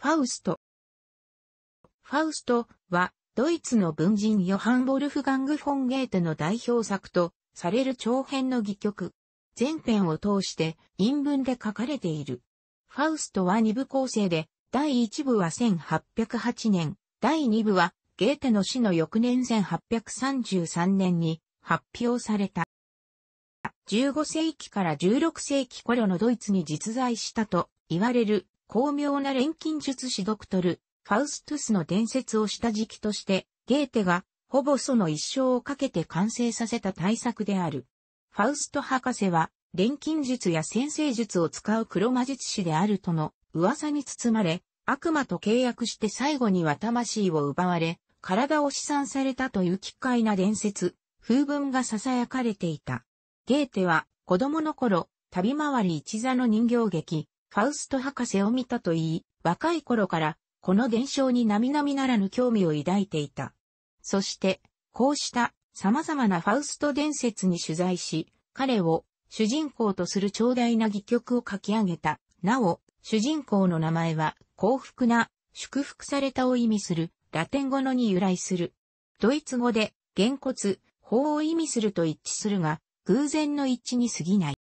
ファウスト。ファウストは、ドイツの文人ヨハン・ボルフガング・フォン・ゲーテの代表作とされる長編の戯曲。全編を通して陰文で書かれている。ファウストは二部構成で、第一部は1808年、第二部はゲーテの死の翌年1833年に発表された。15世紀から16世紀頃のドイツに実在したと言われる巧妙な錬金術師ドクトル、ファウストゥスの伝説を下敷きとして、ゲーテが、ほぼその一生をかけて完成させた大作である。ファウスト博士は、錬金術や先生術を使う黒魔術師であるとの噂に包まれ、悪魔と契約して最後には魂を奪われ、体を試算されたという奇怪な伝説、風文が囁かれていた。ゲーテは、子供の頃、旅回り一座の人形劇、ファウスト博士を見たと言い、若い頃から、この現象に並々ならぬ興味を抱いていた。そして、こうした様々なファウスト伝説に取材し、彼を主人公とする長大な戯曲を書き上げた。なお、主人公の名前は幸福な、祝福されたを意味する、ラテン語のに由来する。ドイツ語で、原骨、法を意味すると一致するが、偶然の一致に過ぎない。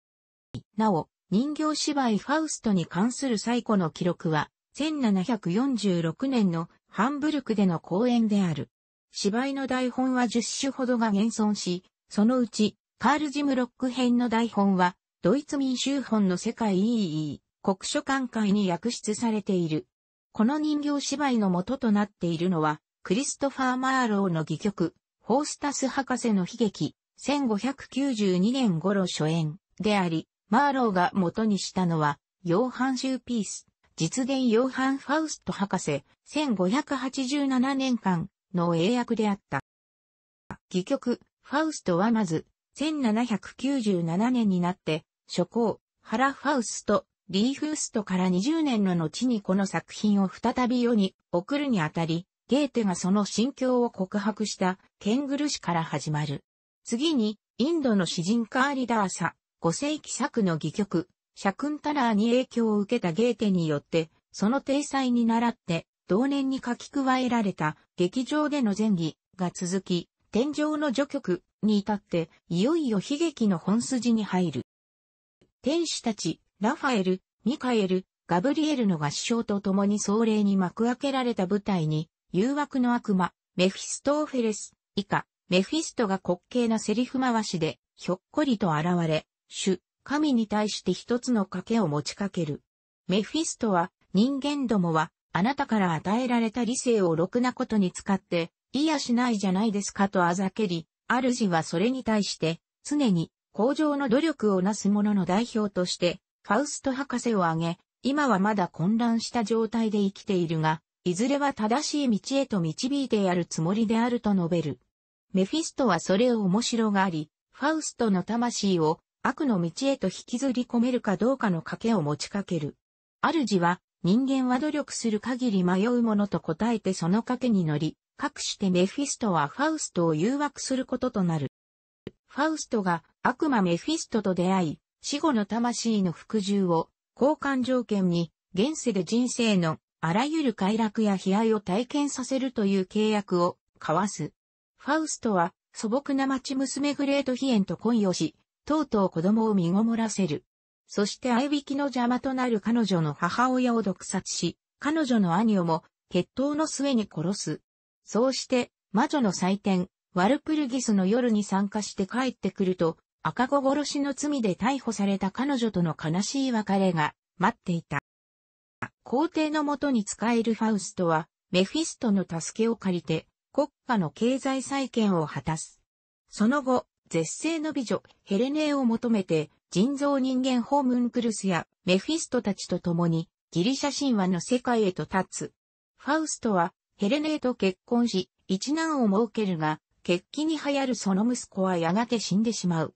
なお、人形芝居ファウストに関する最古の記録は、1746年のハンブルクでの公演である。芝居の台本は10種ほどが現存し、そのうち、カール・ジムロック編の台本は、ドイツ民衆本の世界 EE 国書館会に訳出されている。この人形芝居の元となっているのは、クリストファー・マーローの戯曲、ホースタス博士の悲劇、1592年頃初演であり、マーローが元にしたのは、ヨーハン・シューピース、実現ヨーハン・ファウスト博士、1587年間の英訳であった。戯曲、ファウストはまず、1797年になって、初行、ハラ・ファウスト、リーフーストから20年の後にこの作品を再び世に送るにあたり、ゲーテがその心境を告白したケングル氏から始まる。次に、インドの詩人カーリダーサ、5世紀作の戯曲、シャクンタラーに影響を受けたゲーテによって、その体裁に倣って、同年に書き加えられた劇場での前儀が続き、天井の序曲に至って、いよいよ悲劇の本筋に入る。天使たち、ラファエル、ミカエル、ガブリエルの合唱と共に壮麗に幕開けられた舞台に、誘惑の悪魔、メフィストーフェレス、以下、メフィストが滑稽なセリフ回しで、ひょっこりと現れ、主、神に対して一つの賭けを持ちかける。メフィストは、人間どもは、あなたから与えられた理性をろくなことに使って、いやしないじゃないですかとあざけり、主はそれに対して、常に、向上の努力をなす者の代表として、ファウスト博士を挙げ、今はまだ混乱した状態で生きているが、いずれは正しい道へと導いてやるつもりであると述べる。メフィストはそれを面白があり、ファウストの魂を悪の道へと引きずり込めるかどうかの賭けを持ちかける。主は、人間は努力する限り迷うものと答えてその賭けに乗り、かくしてメフィストはファウストを誘惑することとなる。ファウストが悪魔メフィストと出会い、死後の魂の服従を交換条件に、現世で人生のあらゆる快楽や悲哀を体験させるという契約を交わす。ファウストは素朴な町娘グレートヒエンと恋をし、とうとう子供を身ごもらせる。そして相引きの邪魔となる彼女の母親を毒殺し、彼女の兄をも決闘の末に殺す。そうして、魔女の祭典、ワルプルギスの夜に参加して帰ってくると、赤子殺しの罪で逮捕された彼女との悲しい別れが待っていた。皇帝のもとに仕えるファウストは、メフィストの助けを借りて、国家の経済再建を果たす。その後、絶世の美女、ヘレネーを求めて、人造人間ホームンクルスやメフィストたちと共に、ギリシャ神話の世界へと立つ。ファウストは、ヘレネーと結婚し、一難を設けるが、決起に流行るその息子はやがて死んでしまう。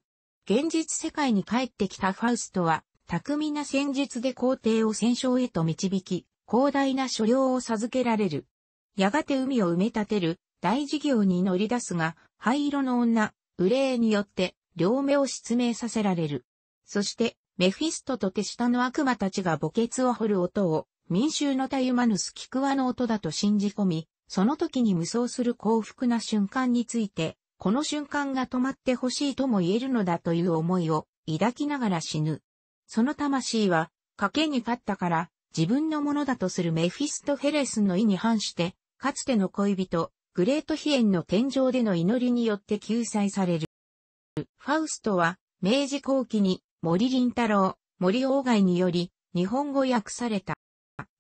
現実世界に帰ってきたファウストは、巧みな戦術で皇帝を戦勝へと導き、広大な所領を授けられる。やがて海を埋め立てる大事業に乗り出すが、灰色の女、憂いによって両目を失明させられる。そして、メフィストと手下の悪魔たちが墓穴を掘る音を民衆のたゆまぬすキクワの音だと信じ込み、その時に無双する幸福な瞬間について、この瞬間が止まってほしいとも言えるのだという思いを抱きながら死ぬ。その魂は、賭けに勝ったから、自分のものだとするメフィストヘレスの意に反して、かつての恋人、グレートヒエンの天井での祈りによって救済される。ファウストは、明治後期に森林太郎、森鴎外により、日本語訳された。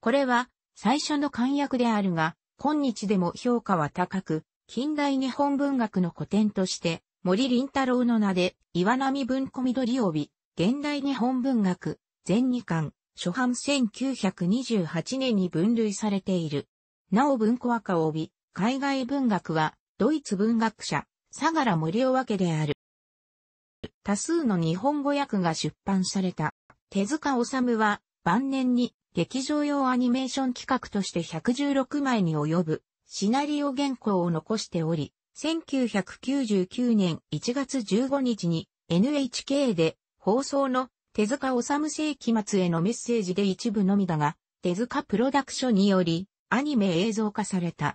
これは、最初の漢訳であるが、今日でも評価は高く、近代日本文学の古典として、森林太郎の名で、岩波文庫緑帯、現代日本文学、全2巻、初版1928年に分類されている。なお文庫赤帯、海外文学は、ドイツ文学者、相良森尾分である。多数の日本語訳が出版された。手塚治虫は、晩年に劇場用アニメーション企画として116枚に及ぶシナリオ原稿を残しており、1999年1月15日に NHK で放送の手塚治虫世紀末へのメッセージで一部のみだが、手塚プロダクションによりアニメ映像化された。